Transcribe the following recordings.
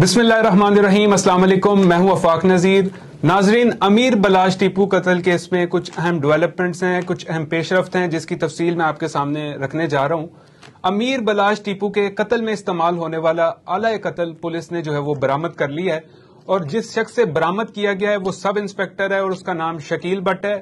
बिस्मिल्लाम अस्सलाम वालेकुम मैं हूं अफाक नज़ीर नाजरीन अमीर बलाज टीपू कत्ल केस में कुछ अहम डेवलपमेंट्स हैं कुछ अहम पेशरफ हैं जिसकी तफसील मैं आपके सामने रखने जा रहा हूं अमीर बलाज टीपू के कत्ल में इस्तेमाल होने वाला आला कत्ल पुलिस ने जो है वो बरामद कर लिया है और जिस शख्स से बरामद किया गया है वो सब इंस्पेक्टर है और उसका नाम शकील भट्ट है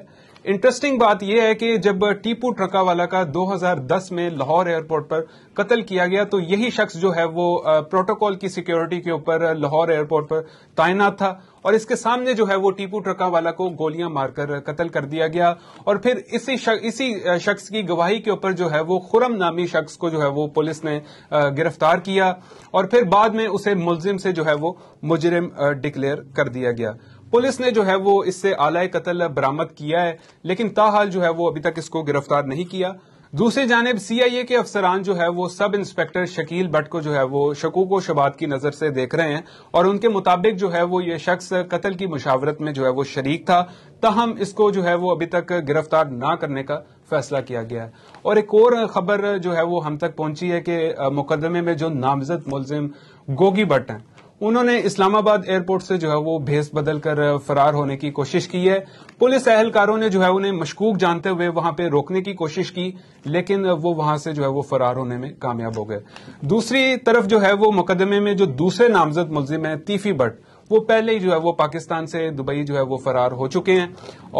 इंटरेस्टिंग बात यह है कि जब टीपू ट्रकावाला का 2010 में लाहौर एयरपोर्ट पर कत्ल किया गया तो यही शख्स जो है वो प्रोटोकॉल की सिक्योरिटी के ऊपर लाहौर एयरपोर्ट पर तैनात था और इसके सामने जो है वो टीपू ट्रकावाला को गोलियां मारकर कत्ल कर दिया गया और फिर इसी शक, इसी शख्स की गवाही के ऊपर जो है वो खुरम नामी शख्स को जो है वो पुलिस ने गिरफ्तार किया और फिर बाद में उसे मुलजिम से जो है वो मुजरिम डिक्लेयर कर दिया गया पुलिस ने जो है वो इससे आलाय कतल बरामद किया है लेकिन ताहाल जो है वो अभी तक इसको गिरफ्तार नहीं किया दूसरी जानब सीआईए के अफसरान जो है वो सब इंस्पेक्टर शकील भट्ट को जो है वो शकूक व शबात की नजर से देख रहे हैं और उनके मुताबिक जो है वो ये शख्स कत्ल की मुशावरत में जो है वो शरीक था तहम इसको जो है वो अभी तक गिरफ्तार ना करने का फैसला किया गया है और एक और खबर जो है वो हम तक पहुंची है कि मुकदमे में जो नामजद मुलजिम गोगी भट्ट हैं उन्होंने इस्लामाबाद एयरपोर्ट से जो है वो भेस बदल कर फरार होने की कोशिश की है पुलिस एहलकारों ने जो है उन्हें मशकूक जानते हुए वहां पे रोकने की कोशिश की लेकिन वो वहां से जो है वो फरार होने में कामयाब हो गए दूसरी तरफ जो है वो मुकदमे में जो दूसरे नामजद मुलजिम है तीफी भट्ट वो पहले ही जो है वो पाकिस्तान से दुबई जो है वो फरार हो चुके हैं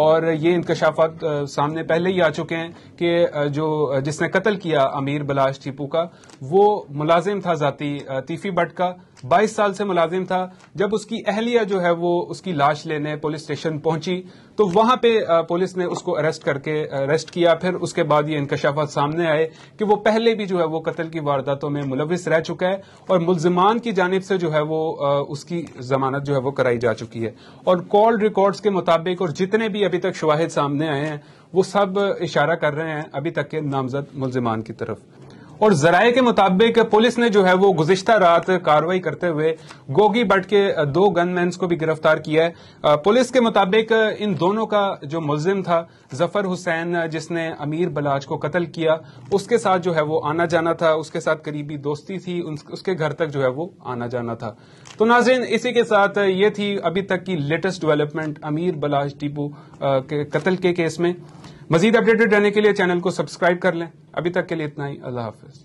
और ये इंकशाफात सामने पहले ही आ चुके हैं कि जो जिसने कत्ल किया अमीर बलाश टीपू का वो मुलाजिम था जाती तीफी भट्ट का 22 साल से मुलाजिम था जब उसकी अहलिया जो है वो उसकी लाश लेने पुलिस स्टेशन पहुंची तो वहां पे पुलिस ने उसको अरेस्ट करके अरेस्ट किया फिर उसके बाद ये इंकशाफा सामने आए कि वो पहले भी जो है वो कत्ल की वारदातों में मुलविस रह चुका है और मुलजमान की जानब से जो है वो उसकी जमानत जो है वो कराई जा चुकी है और कॉल रिकॉर्ड्स के मुताबिक और जितने भी अभी तक शवाहिद सामने आए हैं वो सब इशारा कर रहे हैं अभी तक के नामजद मुलजमान की तरफ और जराये के मुताबिक पुलिस ने जो है वो गुजशत रात कार्रवाई करते हुए गोगी बट के दो गनमैन को भी गिरफ्तार किया है पुलिस के मुताबिक इन दोनों का जो मुलिम था जफर हुसैन जिसने अमीर बलाज को कत्ल किया उसके साथ जो है वो आना जाना था उसके साथ करीबी दोस्ती थी उसके घर तक जो है वो आना जाना था तो नाजिन इसी के साथ ये थी अभी तक की लेटेस्ट डेवलपमेंट अमीर बलाज टीपू के कत्ल के केस में मजीद अपडेटेड रहने के लिए चैनल को सब्सक्राइब कर लें अभी तक के लिए इतना ही अल्लाह हाफिज